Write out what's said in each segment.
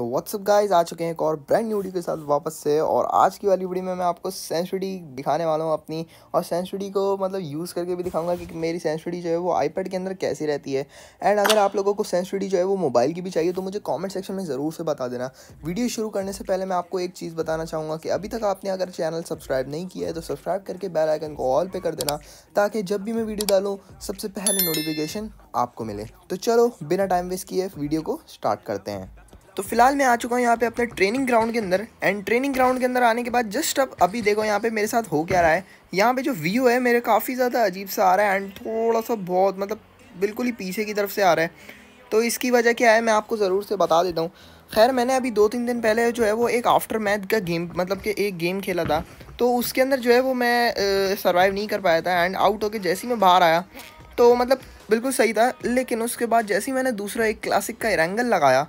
तो what's up guys आ चुके हैं एक और ब्रांड न्यू वीडियो के साथ वापस से और आज की वाली वीडियो में मैं आपको सेंसुडी दिखाने वाला हूँ अपनी और सेंसुडी को मतलब यूज़ करके भी दिखाऊंगा कि मेरी सेंसुडी जो है वो आईपैड के अंदर कैसी रहती है एंड अगर आप लोगों को सेंसुडी जो है वो मोबाइल की भी चाहिए तो मुझे कॉमेंट सेक्शन में ज़रूर से बता देना वीडियो शुरू करने से पहले मैं आपको एक चीज़ बताना चाहूँगा कि अभी तक आपने अगर चैनल सब्सक्राइब नहीं किया है तो सब्सक्राइब करके बेल आइकन को ऑल पे कर देना ताकि जब भी मैं वीडियो डालूँ सबसे पहले नोटिफिकेशन आपको मिले तो चलो बिना टाइम वेस्ट किए वीडियो को स्टार्ट करते हैं तो फिलहाल मैं आ चुका हूँ यहाँ पे अपने ट्रेनिंग ग्राउंड के अंदर एंड ट्रेनिंग ग्राउंड के अंदर आने के बाद जस्ट अब अभी देखो यहाँ पे मेरे साथ हो क्या रहा है यहाँ पे जो व्यू है मेरे काफ़ी ज़्यादा अजीब सा आ रहा है एंड थोड़ा सा बहुत मतलब बिल्कुल ही पीछे की तरफ से आ रहा है तो इसकी वजह क्या है मैं आपको ज़रूर से बता देता हूँ खैर मैंने अभी दो तीन दिन पहले जो है वो एक आफ्टर मैथ का गेम मतलब कि एक गेम खेला था तो उसके अंदर जो है वो मैं सर्वाइव नहीं कर पाया था एंड आउट होकर जैसे ही मैं बाहर आया तो मतलब बिल्कुल सही था लेकिन उसके बाद जैसे ही मैंने दूसरा एक क्लासिक का एरेंगल लगाया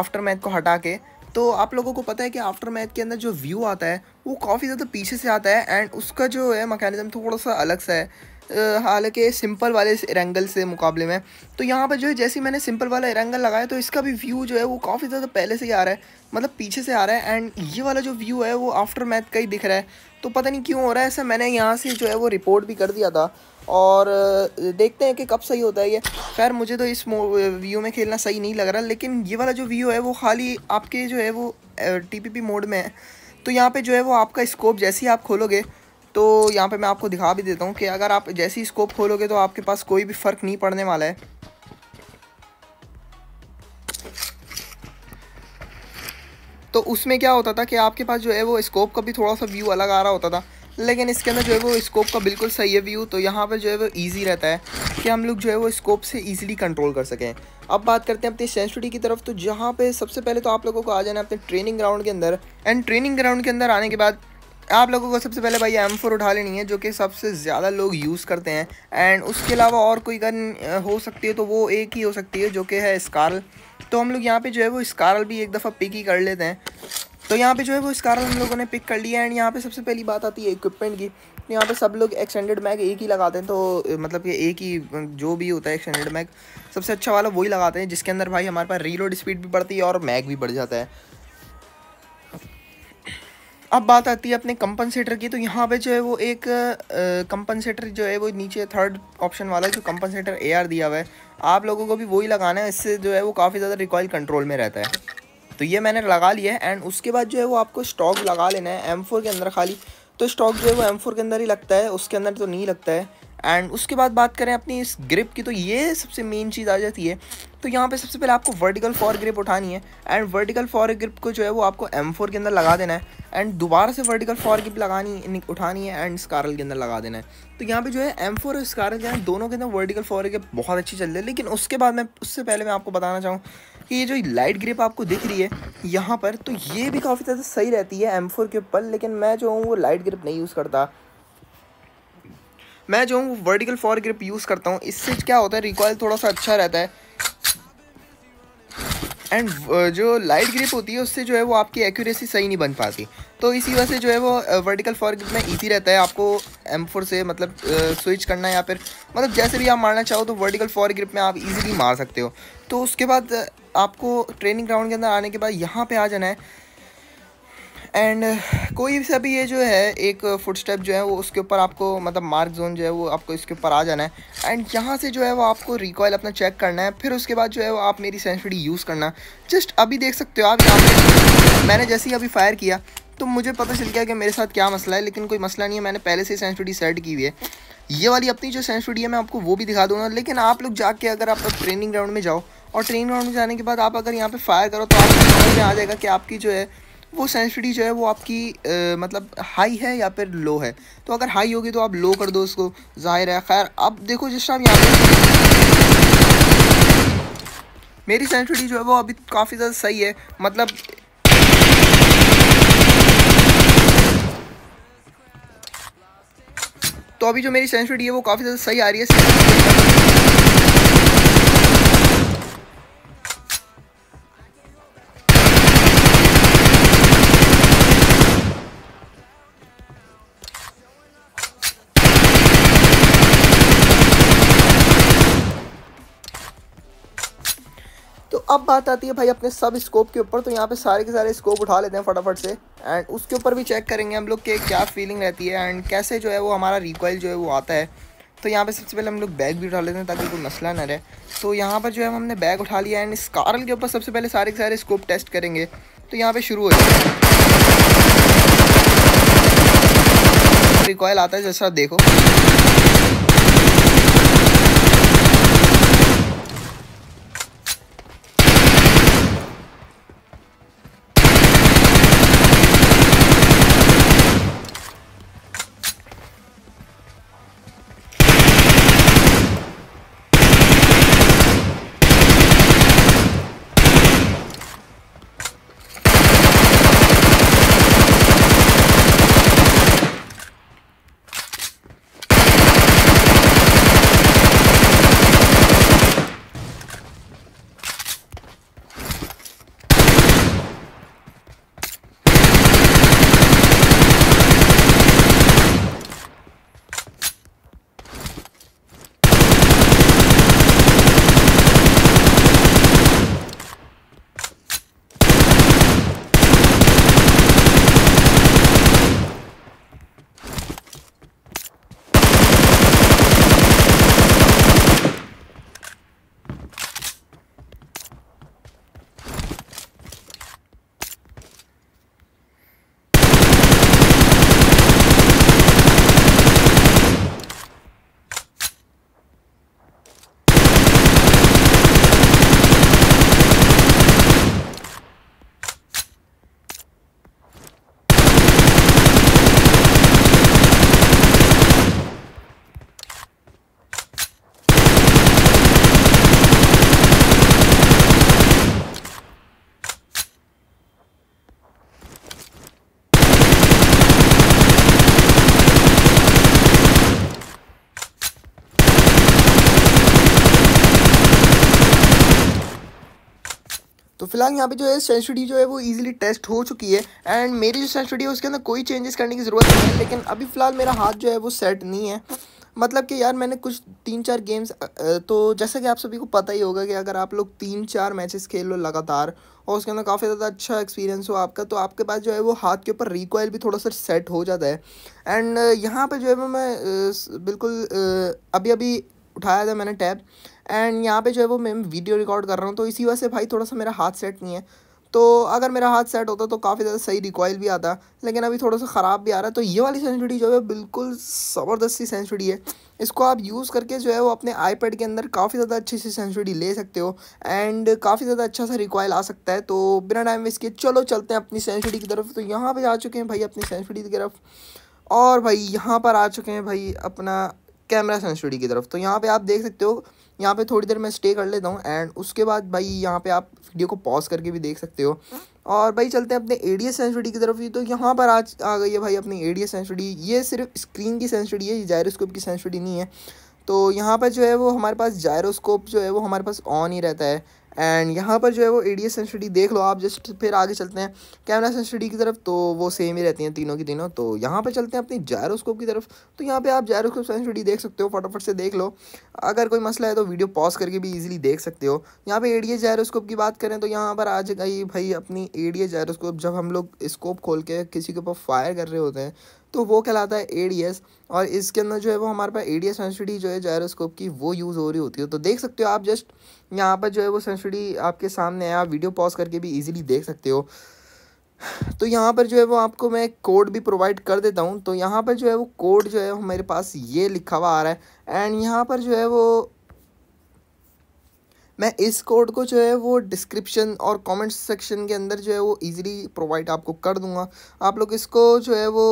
आफ्टर मैथ को हटा के तो आप लोगों को पता है कि आफ्टर मैथ के अंदर जो व्यू आता है वो काफ़ी ज़्यादा पीछे से आता है एंड उसका जो है मकैनिज़म थोड़ा सा अलग सा है हालांकि सिंपल वाले एरेंगल से मुकाबले में तो यहाँ पर जो है जैसे ही मैंने सिंपल वाला एरेंगल लगाया तो इसका भी व्यू जो है वो काफ़ी ज़्यादा पहले से ही आ रहा है मतलब पीछे से आ रहा है एंड ये वाला जो व्यू है वो आफ्टर मैथ का ही दिख रहा है तो पता नहीं क्यों हो रहा है ऐसा मैंने यहाँ से जो है वो रिपोर्ट भी कर दिया था और देखते हैं कि कब सही होता है ये खैर मुझे तो इस व्यू में खेलना सही नहीं लग रहा लेकिन ये वाला जो व्यू है वो खाली आपके जो है वो टीपीपी मोड में है तो यहाँ पे जो है वो आपका स्कोप जैसे ही आप खोलोगे तो यहाँ पे मैं आपको दिखा भी देता हूँ कि अगर आप जैसे ही स्कोप खोलोगे तो आपके पास कोई भी फ़र्क नहीं पड़ने वाला है तो उसमें क्या होता था कि आपके पास जो है वो स्कोप का भी थोड़ा सा व्यू अलग आ रहा होता था लेकिन इसके अंदर जो है वो स्कोप का बिल्कुल सही है व्यू तो यहाँ पर जो है वो ईजी रहता है कि हम लोग जो है वो स्कोप से ईजिली कंट्रोल कर सकें अब बात करते हैं अपनी सेंसिटी की तरफ तो जहाँ पर सबसे पहले तो आप लोगों को आ जाना अपने ट्रेनिंग ग्राउंड के अंदर एंड ट्रेनिंग ग्राउंड के अंदर आने के बाद आप लोगों को सबसे पहले भाई एम फोर उठा लेनी है जो कि सबसे ज़्यादा लोग यूज़ करते हैं एंड उसके अलावा और कोई गन हो सकती है तो वो एक ही हो सकती है जो कि है स्कारल तो हम लोग यहाँ पे जो है वो स्कारल भी एक दफ़ा पिक ही कर लेते हैं तो यहाँ पे जो है वो इस कारण हम लोगों ने पिक कर लिया एंड यहाँ पे सबसे पहली बात आती है इक्विपमेंट की तो यहाँ पे सब लोग एक्सटेंडेड मैग एक ही लगाते हैं तो मतलब कि एक ही जो भी होता है एक्सटेंडेड मैग सबसे अच्छा वाला वही लगाते हैं जिसके अंदर भाई हमारे पास रीलोड स्पीड भी बढ़ती है और मैग भी बढ़ जाता है अब बात आती है अपने कंपनसेटर की तो यहाँ पे जो है वो एक कंपनसेटर जो है वो नीचे थर्ड ऑप्शन वाला जो कंपनसेटर एआर दिया हुआ है आप लोगों को भी वही लगाना है इससे जो है वो काफ़ी ज़्यादा रिकॉयल कंट्रोल में रहता है तो ये मैंने लगा लिया है एंड उसके बाद जो है वो आपको स्टॉक लगा लेना है एम के अंदर खाली तो स्टॉक जो है वो एम के अंदर ही लगता है उसके अंदर तो नहीं लगता है एंड उसके बाद बात करें अपनी इस ग्रिप की तो ये सबसे मेन चीज़ आ जाती है तो यहाँ पे सबसे पहले आपको वर्टिकल फॉर ग्रिप उठानी है एंड वर्टिकल फॉर ग्रिप को जो है वो आपको एम के अंदर लगा देना है एंड दोबारा से वर्टिकल फॉर ग्रिप लगानी उठानी है एंड स्कारल के अंदर लगा देना है तो यहाँ पे जो है एम फोर और स्कारल के दोनों के अंदर वर्टिकल फॉर ग्रिप बहुत अच्छी चल रही है लेकिन उसके बाद मैं उससे पहले मैं आपको बताना चाहूँ कि ये जो लाइट ग्रिप आपको दिख रही है यहाँ पर तो ये भी काफ़ी ज़्यादा सही रहती है एम के ऊपर लेकिन मैं जो हूँ वो लाइट ग्रिप नहीं यूज़ करता मैं जो हूँ वर्टिकल फॉर ग्रिप यूज़ करता हूँ इससे क्या होता है रिकॉयल थोड़ा सा अच्छा रहता है एंड uh, जो लाइट ग्रिप होती है उससे जो है वो आपकी एक्यूरेसी सही नहीं बन पाती तो इसी वजह से जो है वो वर्टिकल फॉर ग्रिप में ईजी रहता है आपको एम फोर से मतलब स्विच uh, करना या फिर मतलब जैसे भी आप मारना चाहो तो वर्टिकल फॉर ग्रिप में आप ईजीली मार सकते हो तो उसके बाद uh, आपको ट्रेनिंग ग्राउंड के अंदर आने के बाद यहाँ पर आ जाना है एंड uh, कोई सा भी ये जो है एक फुट स्टेप जो है वो उसके ऊपर आपको मतलब मार्क जोन जो है वो आपको इसके ऊपर आ जाना है एंड यहाँ से जो है वो आपको रिकॉयल अपना चेक करना है फिर उसके बाद जो है वो आप मेरी सेंसिटी यूज़ करना जस्ट अभी देख सकते हो आप यहाँ मैंने जैसे ही अभी फायर किया तो मुझे पता चल गया कि मेरे साथ क्या मसला है लेकिन कोई मसला नहीं है मैंने पहले से सेंसिटी सेट की हुई है ये वाली अपनी जो सेंसिटी है मैं आपको वो भी दिखा दूंगा लेकिन आप लोग जाके अगर आप ट्रेनिंग ग्राउंड में जाओ और ट्रेनिंग ग्राउंड में जाने के बाद आप अगर यहाँ पे फायर करो तो आपको समझ में आ जाएगा कि आपकी जो है वो सेंसिटिविटी जो है वो आपकी आ, मतलब हाई है या फिर लो है तो अगर हाई होगी तो आप लो कर दो उसको जाहिर है खैर अब देखो जिस टाइम यहाँ मेरी सेंसिटिविटी जो है वो अभी काफ़ी ज़्यादा सही है मतलब तो अभी जो मेरी सेंसिटिविटी है वो काफ़ी ज़्यादा सही आ रही है अब बात आती है भाई अपने सब स्कोप के ऊपर तो यहाँ पे सारे के सारे स्कोप उठा लेते हैं फटाफट से एंड उसके ऊपर भी चेक करेंगे हम लोग के क्या फीलिंग रहती है एंड कैसे जो है वो हमारा रिकॉयल जो है वो आता है तो यहाँ पे सबसे पहले हम लोग बैग भी उठा लेते हैं ताकि कोई मसला ना रहे तो यहाँ पर जो है हमने बैग उठा लिया एंड स्कारल के ऊपर सबसे पहले सारे के सारे स्कोप टेस्ट करेंगे तो यहाँ पर शुरू हो जाए रिकॉयल आता है जैसा देखो तो फिलहाल यहाँ पे जो है सेंसिटी जो है वो इजीली टेस्ट हो चुकी है एंड मेरी जो सेंसिटी है उसके अंदर कोई चेंजेस करने की ज़रूरत नहीं है लेकिन अभी फ़िलहाल मेरा हाथ जो है वो सेट नहीं है मतलब कि यार मैंने कुछ तीन चार गेम्स तो जैसा कि आप सभी को पता ही होगा कि अगर आप लोग तीन चार मैचेस खेल लो लगातार और उसके अंदर काफ़ी ज़्यादा अच्छा एक्सपीरियंस हो आपका तो आपके पास जो है वो हाथ के ऊपर रिकॉयल भी थोड़ा सा सेट हो जाता है एंड यहाँ पर जो है वो मैं बिल्कुल अभी अभी उठाया था मैंने टैब एंड यहाँ पे जो है वो मैं वीडियो रिकॉर्ड कर रहा हूँ तो इसी वजह से भाई थोड़ा सा मेरा हाथ सेट नहीं है तो अगर मेरा हाथ सेट होता तो काफ़ी ज़्यादा सही रिकॉयल भी आता लेकिन अभी थोड़ा सा ख़राब भी आ रहा है तो ये वाली सेंसिटी जो है बिल्कुल ज़बरदस्ती सेंसिटी है इसको आप यूज़ करके जो है वो अपने आईपैड के अंदर काफ़ी ज़्यादा अच्छी सी सेंसिटी ले सकते हो एंड काफ़ी ज़्यादा अच्छा सा रिकॉयल आ सकता है तो बिना टाइम वेस्ट किए चलो चलते हैं अपनी सेंसिटी की तरफ तो यहाँ पर आ चुके हैं भाई अपनी सेंसिटी की तरफ और भाई यहाँ पर आ चुके हैं भाई अपना कैमरा सेंसिटी की तरफ तो यहाँ पर आप देख सकते हो यहाँ पे थोड़ी देर मैं स्टे कर लेता हूँ एंड उसके बाद भाई यहाँ पे आप वीडियो को पॉज करके भी देख सकते हो और भाई चलते हैं अपने ए डी एस सेंसिटी की तरफ तो यहाँ पर आज आ गई है भाई अपनी ए डी एस सेंसिटी ये सिर्फ स्क्रीन की सेंसिटी है ये जायरोस्कोप की सेंसिटी नहीं है तो यहाँ पर जो है वो हमारे पास जायरोस्कोप जो है वो हमारे पास ऑन ही रहता है एंड यहाँ पर जो है वो ए डी एस देख लो आप जस्ट फिर आगे चलते हैं कैमरा सेंसिटी की तरफ तो वो सेम ही रहती हैं तीनों की तीनों तो यहाँ पर चलते हैं अपनी जायरोस्कोप की तरफ तो यहाँ पे आप जायरोस्कोप सेंसिटी देख सकते हो फटाफट से देख लो अगर कोई मसला है तो वीडियो पॉज करके भी ईजिली देख सकते हो यहाँ पर ए डी जायरोस्कोप की बात करें तो यहाँ पर आ जाएगा भाई अपनी ए डी जायरोस्कोप जब हम लोग स्कोप खोल के किसी के ऊपर फायर कर रहे होते हैं तो वो कहलाता है ए और इसके अंदर जो है वो हमारे पास ए डी जो है जायरोस्कोप की वो यूज़ हो रही होती है तो देख सकते हो आप जस्ट यहाँ पर जो है वो सेंसिटी आपके सामने है आप वीडियो पॉज करके भी ईजिली देख सकते हो तो यहाँ पर जो है वो आपको मैं कोड भी प्रोवाइड कर देता हूँ तो यहाँ पर जो है वो कोड जो है मेरे पास ये लिखा हुआ आ रहा है एंड यहाँ पर जो है वो मैं इस कोड को जो है वो डिस्क्रिप्शन और कमेंट सेक्शन के अंदर जो है वो इजीली प्रोवाइड आपको कर दूंगा आप लोग इसको जो है वो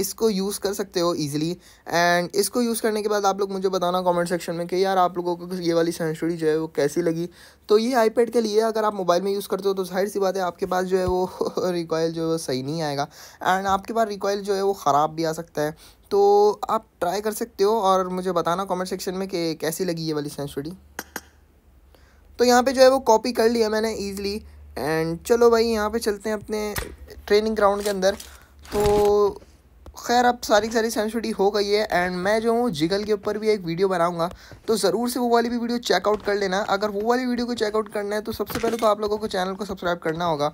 इसको यूज़ कर सकते हो ईजिली एंड इसको यूज़ करने के बाद आप लोग मुझे बताना कमेंट सेक्शन में कि यार आप लोगों को ये वाली सेंचुरी जो है वो कैसी लगी तो ये आईपैड के लिए अगर आप मोबाइल में यूज़ करते हो तो जाहिर सी बात है आपके पास जो है वो रिकॉयल जो है वो सही नहीं आएगा एंड आपके पास रिकॉयल जो है वो ख़राब भी आ सकता है तो आप ट्राई कर सकते हो और मुझे बताना कमेंट सेक्शन में कि कैसी लगी ये वाली सेंसुरी तो यहाँ पे जो है वो कॉपी कर लिया मैंने ईजिली एंड चलो भाई यहाँ पे चलते हैं अपने ट्रेनिंग ग्राउंड के अंदर तो खैर अब सारी सारी सेंसिटी हो गई है एंड मैं जो हूँ जिगल के ऊपर भी एक वीडियो बनाऊंगा तो ज़रूर से वो वाली भी वीडियो चेकआउट कर लेना अगर वो वाली वीडियो को चेकआउट करना है तो सबसे पहले तो आप लोगों को चैनल को सब्सक्राइब करना होगा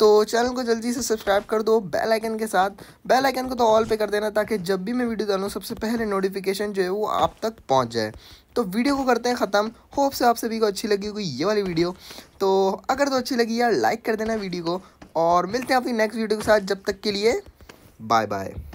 तो चैनल को जल्दी से सब्सक्राइब कर दो बेल आइकन के साथ बेल आइकन को तो ऑल पे कर देना ताकि जब भी मैं वीडियो डालूँ सबसे पहले नोटिफिकेशन जो है वो आप तक पहुँच जाए तो वीडियो को करते हैं ख़त्म होप से आप सभी को अच्छी लगी होगी ये वाली वीडियो तो अगर तो अच्छी लगी यार लाइक कर देना वीडियो को और मिलते हैं अपनी नेक्स्ट वीडियो के साथ जब तक के लिए बाय बाय